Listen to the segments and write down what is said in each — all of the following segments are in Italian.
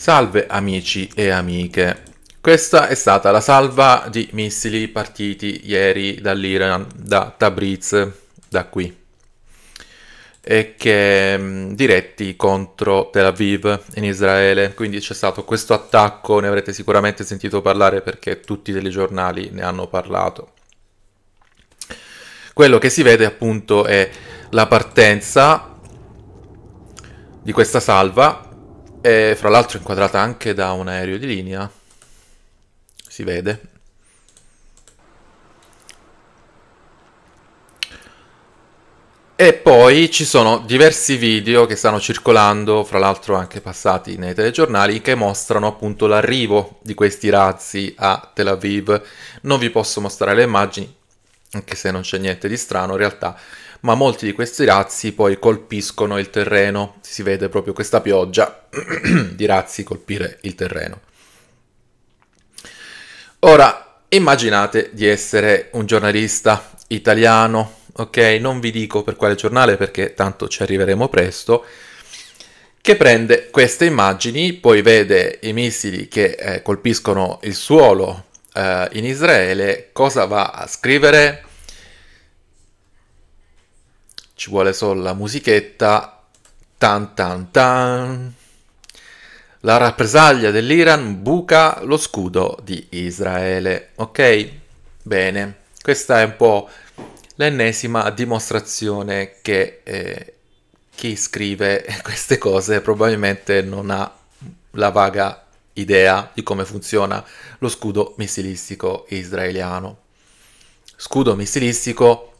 Salve amici e amiche. Questa è stata la salva di missili partiti ieri dall'Iran, da Tabriz, da qui, e che mm, diretti contro Tel Aviv in Israele. Quindi c'è stato questo attacco, ne avrete sicuramente sentito parlare perché tutti i telegiornali ne hanno parlato. Quello che si vede appunto è la partenza di questa salva e fra l'altro inquadrata anche da un aereo di linea, si vede. E poi ci sono diversi video che stanno circolando, fra l'altro anche passati nei telegiornali, che mostrano appunto l'arrivo di questi razzi a Tel Aviv. Non vi posso mostrare le immagini, anche se non c'è niente di strano in realtà, ma molti di questi razzi poi colpiscono il terreno, si vede proprio questa pioggia di razzi colpire il terreno. Ora, immaginate di essere un giornalista italiano, ok? Non vi dico per quale giornale perché tanto ci arriveremo presto, che prende queste immagini, poi vede i missili che eh, colpiscono il suolo eh, in Israele, cosa va a scrivere? Ci vuole solo la musichetta. Tan tan tan. La rappresaglia dell'Iran buca lo scudo di Israele. Ok? Bene, questa è un po' l'ennesima dimostrazione che eh, chi scrive queste cose probabilmente non ha la vaga idea di come funziona lo scudo missilistico israeliano. Scudo missilistico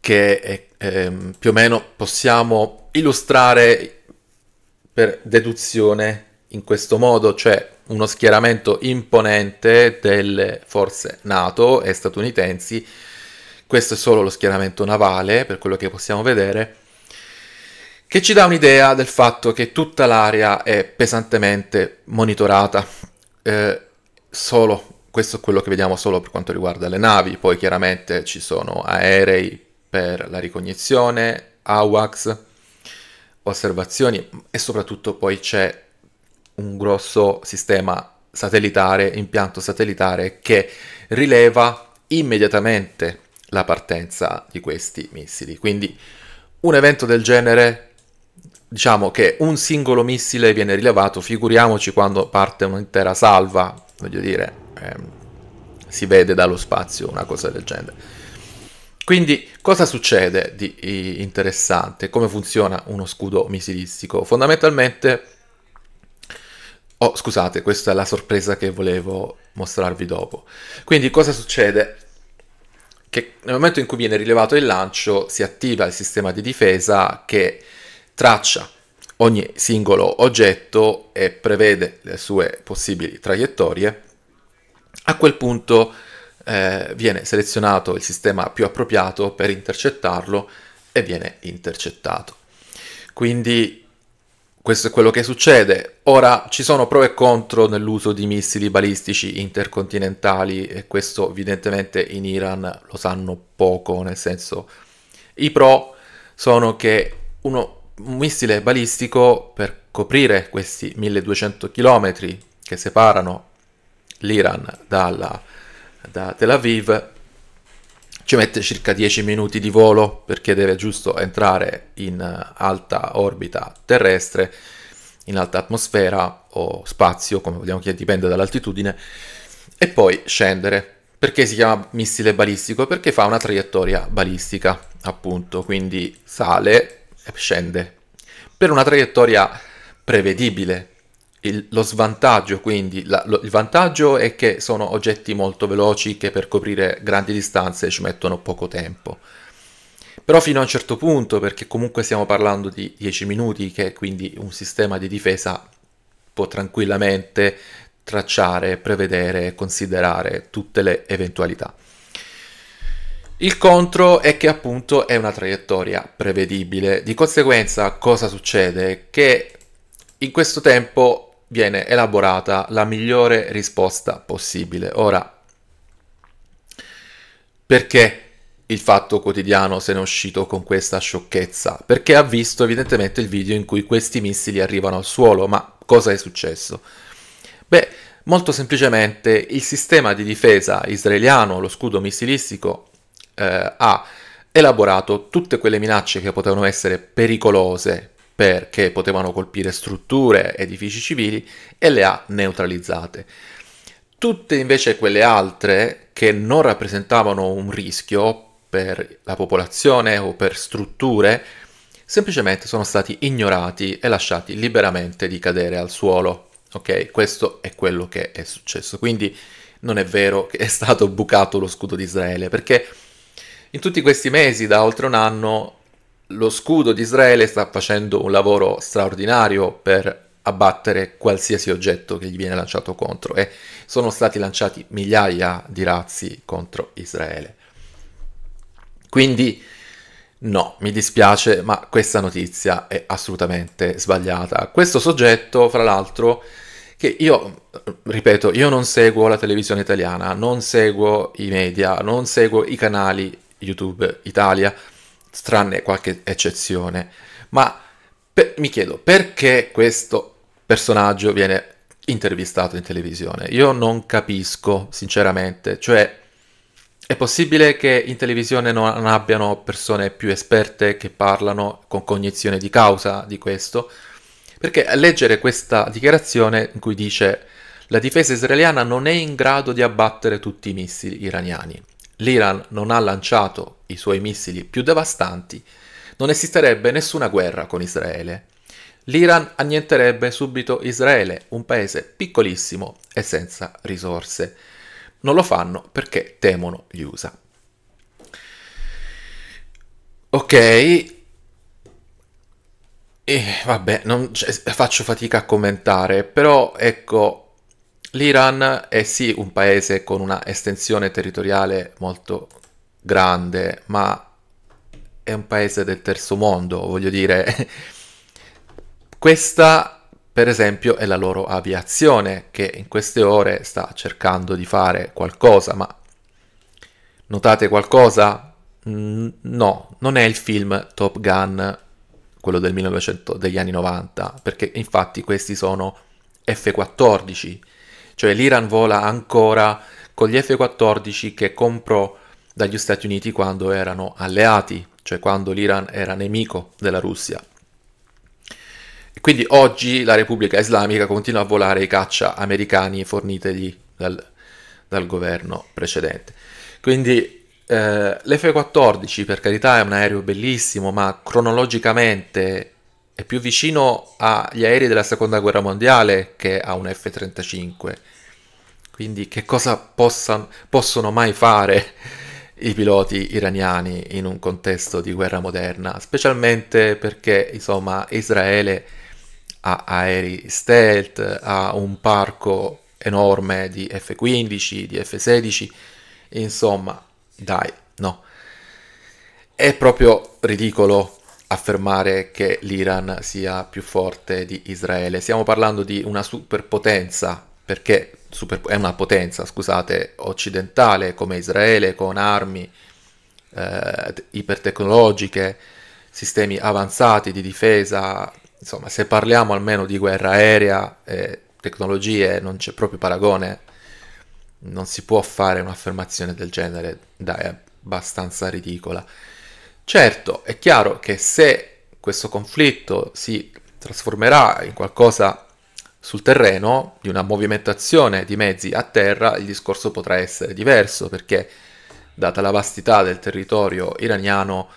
che eh, ehm, più o meno possiamo illustrare per deduzione in questo modo, cioè uno schieramento imponente delle forze NATO e statunitensi. Questo è solo lo schieramento navale, per quello che possiamo vedere, che ci dà un'idea del fatto che tutta l'area è pesantemente monitorata. Eh, solo, questo è quello che vediamo solo per quanto riguarda le navi, poi chiaramente ci sono aerei per la ricognizione, AWACS, osservazioni e soprattutto poi c'è un grosso sistema satellitare, impianto satellitare che rileva immediatamente la partenza di questi missili. Quindi un evento del genere, diciamo che un singolo missile viene rilevato, figuriamoci quando parte un'intera salva, voglio dire, ehm, si vede dallo spazio una cosa del genere. Quindi cosa succede di interessante? Come funziona uno scudo missilistico? Fondamentalmente, oh scusate, questa è la sorpresa che volevo mostrarvi dopo. Quindi cosa succede? Che nel momento in cui viene rilevato il lancio si attiva il sistema di difesa che traccia ogni singolo oggetto e prevede le sue possibili traiettorie. A quel punto eh, viene selezionato il sistema più appropriato per intercettarlo e viene intercettato. Quindi questo è quello che succede. Ora ci sono pro e contro nell'uso di missili balistici intercontinentali e questo evidentemente in Iran lo sanno poco, nel senso i pro sono che uno, un missile balistico per coprire questi 1200 km che separano l'Iran dalla, da Tel Aviv ci mette circa 10 minuti di volo perché deve giusto entrare in eh, alta orbita terrestre, in alta atmosfera o spazio, come vogliamo che dipende dall'altitudine, e poi scendere. Perché si chiama missile balistico? Perché fa una traiettoria balistica, appunto, quindi sale e scende. Per una traiettoria prevedibile, il, lo svantaggio quindi, la, lo, il vantaggio è che sono oggetti molto veloci che per coprire grandi distanze ci mettono poco tempo. Però fino a un certo punto, perché comunque stiamo parlando di 10 minuti, che quindi un sistema di difesa può tranquillamente tracciare, prevedere e considerare tutte le eventualità. Il contro è che appunto è una traiettoria prevedibile, di conseguenza cosa succede? Che in questo tempo viene elaborata la migliore risposta possibile. Ora, perché il fatto quotidiano se ne è uscito con questa sciocchezza? Perché ha visto evidentemente il video in cui questi missili arrivano al suolo, ma cosa è successo? Beh, molto semplicemente il sistema di difesa israeliano, lo scudo missilistico, eh, ha elaborato tutte quelle minacce che potevano essere pericolose perché potevano colpire strutture, edifici civili e le ha neutralizzate. Tutte invece quelle altre che non rappresentavano un rischio per la popolazione o per strutture, semplicemente sono stati ignorati e lasciati liberamente di cadere al suolo. Ok, questo è quello che è successo. Quindi non è vero che è stato bucato lo scudo di Israele, perché in tutti questi mesi, da oltre un anno, lo scudo di Israele sta facendo un lavoro straordinario per abbattere qualsiasi oggetto che gli viene lanciato contro e sono stati lanciati migliaia di razzi contro Israele. Quindi no, mi dispiace, ma questa notizia è assolutamente sbagliata. Questo soggetto, fra l'altro, che io, ripeto, io non seguo la televisione italiana, non seguo i media, non seguo i canali YouTube Italia, tranne qualche eccezione. Ma per, mi chiedo perché questo personaggio viene intervistato in televisione. Io non capisco, sinceramente, cioè è possibile che in televisione non abbiano persone più esperte che parlano con cognizione di causa di questo? Perché leggere questa dichiarazione in cui dice la difesa israeliana non è in grado di abbattere tutti i missili iraniani. L'Iran non ha lanciato i suoi missili più devastanti, non esisterebbe nessuna guerra con Israele. L'Iran annienterebbe subito Israele, un paese piccolissimo e senza risorse. Non lo fanno perché temono gli USA. Ok, e vabbè, non, cioè, faccio fatica a commentare, però ecco, l'Iran è sì un paese con una estensione territoriale molto grande, ma è un paese del terzo mondo, voglio dire. Questa, per esempio, è la loro aviazione che in queste ore sta cercando di fare qualcosa, ma notate qualcosa? Mm, no, non è il film Top Gun, quello del 1900, degli anni 90, perché infatti questi sono F-14, cioè l'Iran vola ancora con gli F-14 che comprò dagli Stati Uniti quando erano alleati, cioè quando l'Iran era nemico della Russia. E quindi oggi la Repubblica Islamica continua a volare i caccia americani fornitegli dal, dal governo precedente. Quindi eh, l'F-14 per carità è un aereo bellissimo, ma cronologicamente è più vicino agli aerei della seconda guerra mondiale che a un F-35. Quindi che cosa possa, possono mai fare i piloti iraniani in un contesto di guerra moderna, specialmente perché insomma Israele ha aerei stealth, ha un parco enorme di F-15, di F-16, insomma dai, no. È proprio ridicolo affermare che l'Iran sia più forte di Israele, stiamo parlando di una superpotenza perché super, è una potenza, scusate, occidentale come Israele, con armi eh, ipertecnologiche, sistemi avanzati di difesa, insomma, se parliamo almeno di guerra aerea e tecnologie, non c'è proprio paragone, non si può fare un'affermazione del genere, dai, è abbastanza ridicola. Certo, è chiaro che se questo conflitto si trasformerà in qualcosa sul terreno di una movimentazione di mezzi a terra il discorso potrà essere diverso perché, data la vastità del territorio iraniano,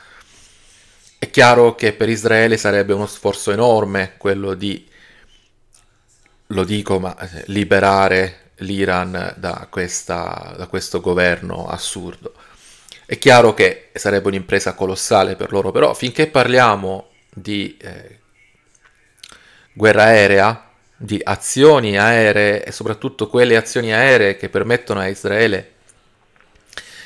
è chiaro che per Israele sarebbe uno sforzo enorme quello di, lo dico, ma eh, liberare l'Iran da, questa, da questo governo assurdo. È chiaro che sarebbe un'impresa colossale per loro, però finché parliamo di eh, guerra aerea, di azioni aeree e soprattutto quelle azioni aeree che permettono a Israele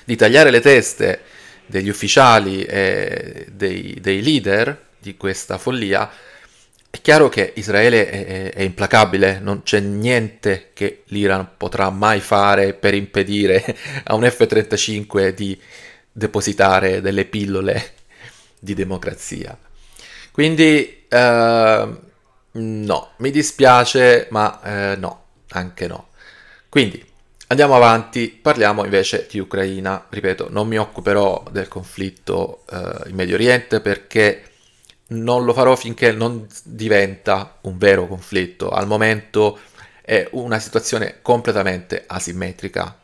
di tagliare le teste degli ufficiali e dei, dei leader di questa follia, è chiaro che Israele è, è, implacabile, non c'è niente che l'Iran potrà mai fare per impedire a un F-35 di depositare delle pillole di democrazia. Quindi eh, No, mi dispiace, ma eh, no, anche no. Quindi andiamo avanti, parliamo invece di Ucraina. Ripeto, non mi occuperò del conflitto eh, in Medio Oriente perché non lo farò finché non diventa un vero conflitto. Al momento è una situazione completamente asimmetrica,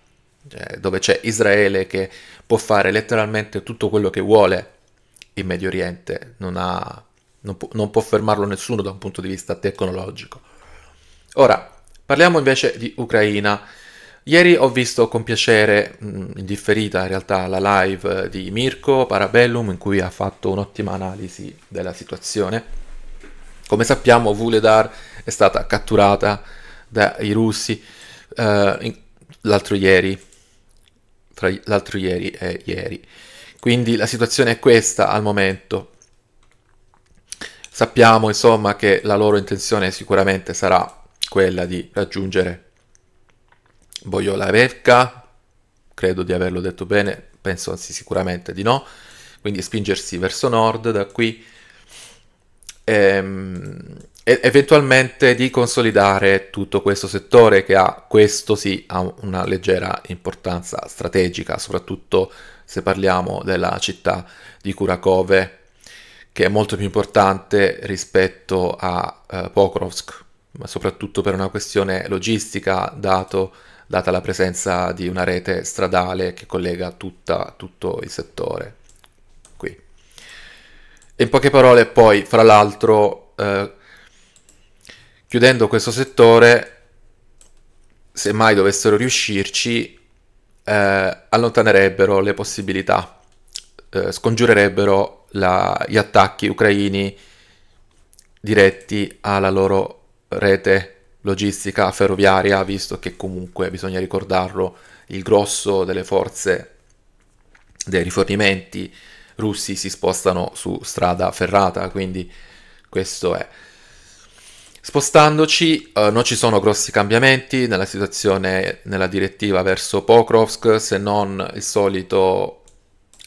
cioè dove c'è Israele che può fare letteralmente tutto quello che vuole in Medio Oriente, non ha non può, non può fermarlo nessuno da un punto di vista tecnologico. Ora, parliamo invece di Ucraina. Ieri ho visto con piacere, in differita in realtà, la live di Mirko Parabellum in cui ha fatto un'ottima analisi della situazione. Come sappiamo Vuledar è stata catturata dai russi eh, in, l'altro ieri, tra l'altro ieri e ieri. Quindi la situazione è questa al momento. Sappiamo insomma che la loro intenzione sicuramente sarà quella di raggiungere Boiola Revka, credo di averlo detto bene, penso anzi sicuramente di no, quindi spingersi verso nord da qui ehm, e, eventualmente di consolidare tutto questo settore che ha, questo sì, ha una leggera importanza strategica, soprattutto se parliamo della città di Kurakove che è molto più importante rispetto a eh, Pokrovsk, ma soprattutto per una questione logistica, dato, data la presenza di una rete stradale che collega tutta, tutto il settore. Qui. In poche parole, poi, fra l'altro, eh, chiudendo questo settore, se mai dovessero riuscirci, eh, allontanerebbero le possibilità, eh, scongiurerebbero la, gli attacchi ucraini diretti alla loro rete logistica ferroviaria, visto che comunque, bisogna ricordarlo, il grosso delle forze dei rifornimenti russi si spostano su strada ferrata, quindi questo è. Spostandoci, eh, non ci sono grossi cambiamenti nella situazione, nella direttiva verso Pokrovsk, se non il solito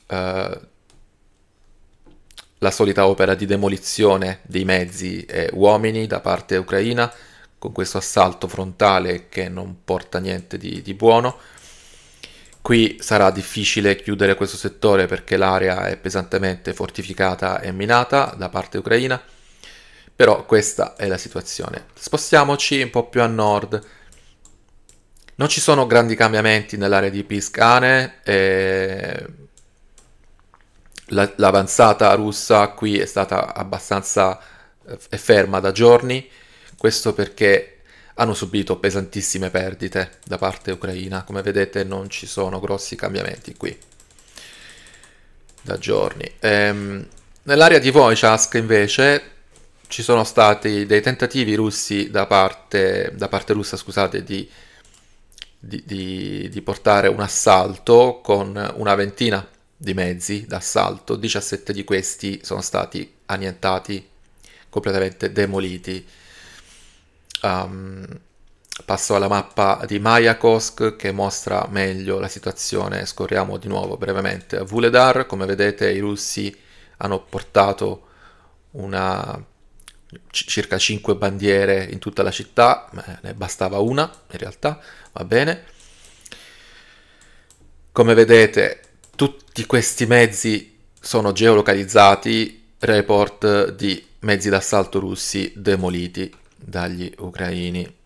eh, la solita opera di demolizione dei mezzi e eh, uomini da parte ucraina, con questo assalto frontale che non porta niente di, di buono. Qui sarà difficile chiudere questo settore perché l'area è pesantemente fortificata e minata da parte ucraina, però questa è la situazione. Spostiamoci un po' più a nord. Non ci sono grandi cambiamenti nell'area di Piscane, e eh, la, l'avanzata russa qui è stata abbastanza eh, è ferma da giorni, questo perché hanno subito pesantissime perdite da parte ucraina, come vedete non ci sono grossi cambiamenti qui da giorni. Ehm, nell'area di Wojciech invece ci sono stati dei tentativi russi da parte, da parte russa scusate, di, di, di, di portare un assalto con una ventina di di mezzi d'assalto, 17 di questi sono stati annientati, completamente demoliti. Um, passo alla mappa di Mayakovsk che mostra meglio la situazione, scorriamo di nuovo brevemente a Vuledar, come vedete i russi hanno portato una circa 5 bandiere in tutta la città, ne bastava una in realtà, va bene. Come vedete tutti questi mezzi sono geolocalizzati, report di mezzi d'assalto russi demoliti dagli ucraini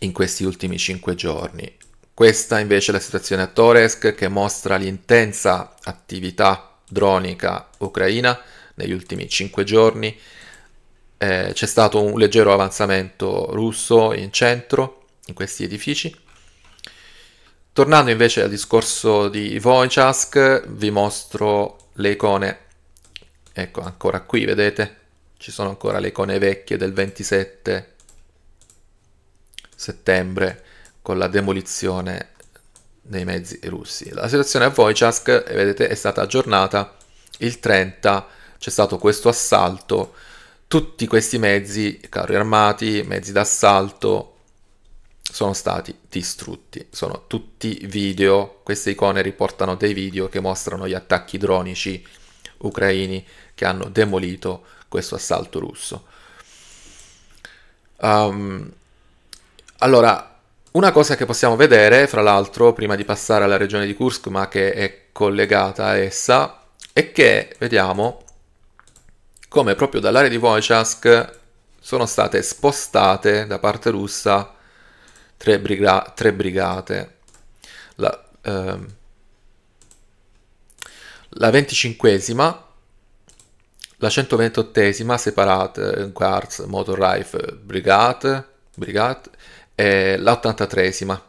in questi ultimi cinque giorni. Questa invece è la situazione a Toresk che mostra l'intensa attività dronica ucraina negli ultimi cinque giorni. Eh, c'è stato un leggero avanzamento russo in centro, in questi edifici, Tornando invece al discorso di Wojciask, vi mostro le icone. Ecco, ancora qui, vedete? Ci sono ancora le icone vecchie del 27 settembre con la demolizione dei mezzi russi. La situazione a Wojciask, eh, vedete, è stata aggiornata il 30, c'è stato questo assalto, tutti questi mezzi, carri armati, mezzi d'assalto, sono stati distrutti. Sono tutti video, queste icone riportano dei video che mostrano gli attacchi dronici ucraini che hanno demolito questo assalto russo. Um, allora, una cosa che possiamo vedere, fra l'altro, prima di passare alla regione di Kursk, ma che è collegata a essa, è che vediamo come proprio dall'area di Wojciech sono state spostate da parte russa tre, briga tre brigate, la, ehm, la 25esima, la 128esima separate, Guards, Motor Rifle, Brigade, brigate e la 83esima.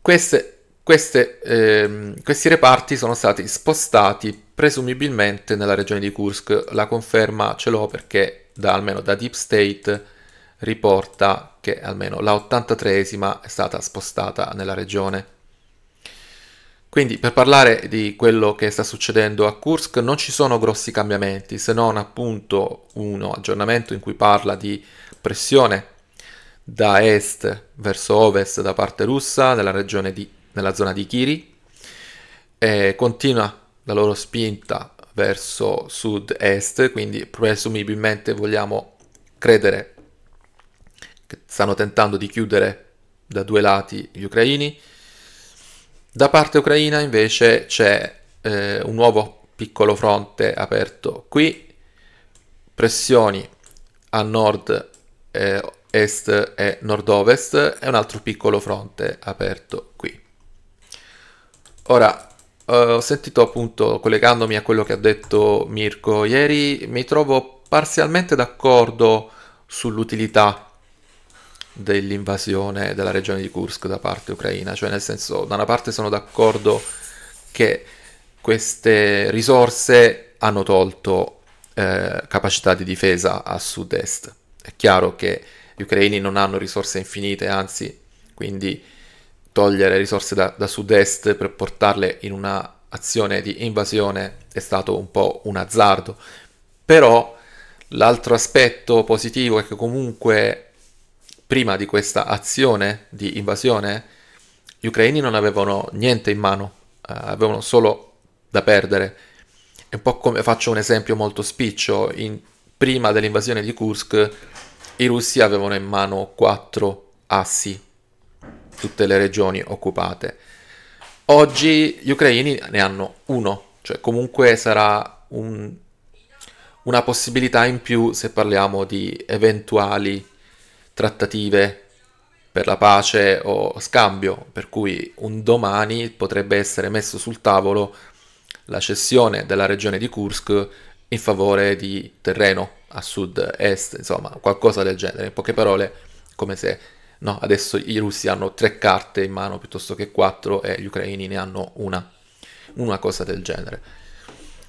Queste, queste, ehm, questi reparti sono stati spostati presumibilmente nella regione di Kursk, la conferma ce l'ho perché da, almeno da Deep State riporta che almeno la 83esima è stata spostata nella regione. Quindi per parlare di quello che sta succedendo a Kursk non ci sono grossi cambiamenti se non appunto uno aggiornamento in cui parla di pressione da est verso ovest da parte russa nella, regione di, nella zona di Kiri e continua la loro spinta verso sud-est, quindi presumibilmente vogliamo credere stanno tentando di chiudere da due lati gli ucraini. Da parte ucraina invece c'è eh, un nuovo piccolo fronte aperto qui, pressioni a nord, eh, est e nord-ovest e un altro piccolo fronte aperto qui. Ora, eh, ho sentito appunto, collegandomi a quello che ha detto Mirko ieri, mi trovo parzialmente d'accordo sull'utilità dell'invasione della regione di Kursk da parte ucraina, cioè nel senso da una parte sono d'accordo che queste risorse hanno tolto eh, capacità di difesa a sud-est. È chiaro che gli ucraini non hanno risorse infinite, anzi, quindi togliere risorse da, da sud-est per portarle in una azione di invasione è stato un po' un azzardo. Però l'altro aspetto positivo è che comunque prima di questa azione di invasione, gli ucraini non avevano niente in mano, eh, avevano solo da perdere. È un po' come faccio un esempio molto spiccio, in, prima dell'invasione di Kursk i russi avevano in mano quattro assi, tutte le regioni occupate. Oggi gli ucraini ne hanno uno, cioè comunque sarà un, una possibilità in più se parliamo di eventuali trattative per la pace o scambio, per cui un domani potrebbe essere messo sul tavolo la cessione della regione di Kursk in favore di terreno a sud-est, insomma, qualcosa del genere. In poche parole, come se no, adesso i russi hanno tre carte in mano piuttosto che quattro e gli ucraini ne hanno una, una cosa del genere.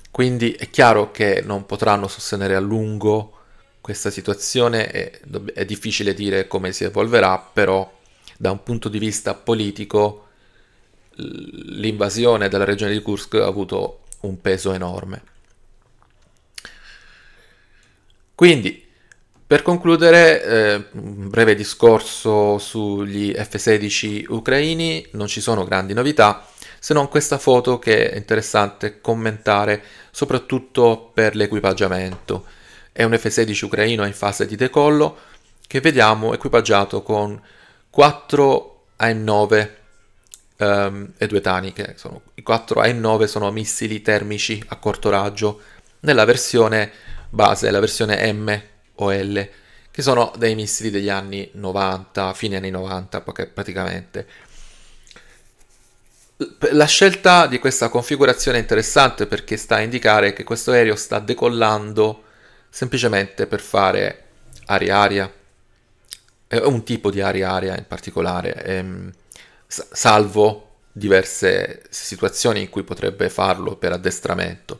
Quindi è chiaro che non potranno sostenere a lungo questa situazione è, è difficile dire come si evolverà, però da un punto di vista politico l'invasione della regione di Kursk ha avuto un peso enorme. Quindi, per concludere, eh, un breve discorso sugli F-16 ucraini, non ci sono grandi novità, se non questa foto che è interessante commentare soprattutto per l'equipaggiamento. È un F-16 ucraino in fase di decollo che vediamo equipaggiato con 4 AN-9 um, e due taniche. Sono, I 4 AN-9 sono missili termici a corto raggio nella versione base, la versione M o L, che sono dei missili degli anni 90, fine anni 90 praticamente. La scelta di questa configurazione è interessante perché sta a indicare che questo aereo sta decollando semplicemente per fare aria-aria, un tipo di aria-aria in particolare, è, ehm, salvo diverse situazioni in cui potrebbe farlo per addestramento.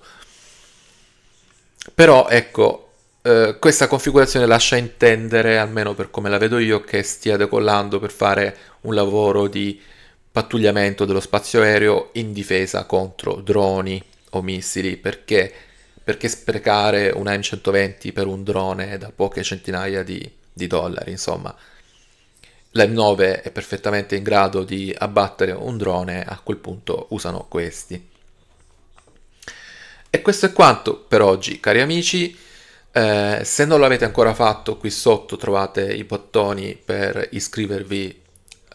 Però ecco, eh, questa configurazione lascia intendere, almeno per come la vedo io, che stia decollando per fare un lavoro di pattugliamento dello spazio aereo in difesa contro droni o missili, perché perché sprecare un M120 per un drone da poche centinaia di, di dollari, insomma. L'M9 è perfettamente in grado di abbattere un drone, a quel punto usano questi. E questo è quanto per oggi, cari amici. Eh, se non l'avete ancora fatto, qui sotto trovate i bottoni per iscrivervi eh,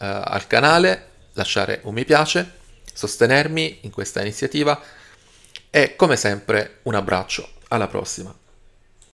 al canale, lasciare un mi piace, sostenermi in questa iniziativa e come sempre un abbraccio, alla prossima.